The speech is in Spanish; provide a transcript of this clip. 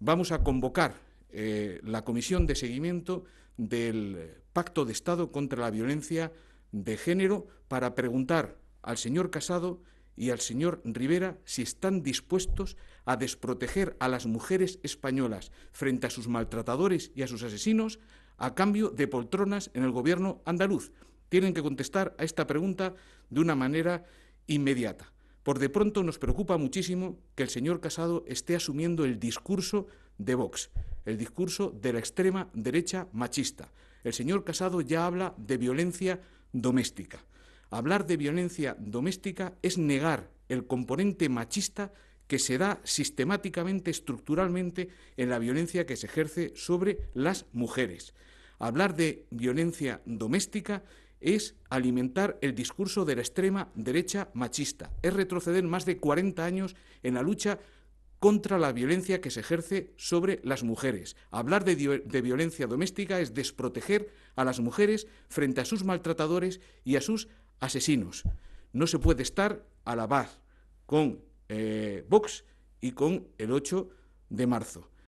vamos a convocar eh, la comisión de seguimiento del Pacto de Estado contra la Violencia de Género para preguntar al señor Casado y al señor Rivera si están dispuestos a desproteger a las mujeres españolas frente a sus maltratadores y a sus asesinos a cambio de poltronas en el gobierno andaluz. Tienen que contestar a esta pregunta de una manera inmediata por de pronto nos preocupa muchísimo que el señor Casado esté asumiendo el discurso de Vox, el discurso de la extrema derecha machista. El señor Casado ya habla de violencia doméstica. Hablar de violencia doméstica es negar el componente machista que se da sistemáticamente, estructuralmente, en la violencia que se ejerce sobre las mujeres. Hablar de violencia doméstica es alimentar el discurso de la extrema derecha machista, es retroceder más de 40 años en la lucha contra la violencia que se ejerce sobre las mujeres. Hablar de, violencia doméstica es desproteger a las mujeres frente a sus maltratadores y a sus asesinos. No se puede estar a la par con eh, Vox y con el 8 de marzo.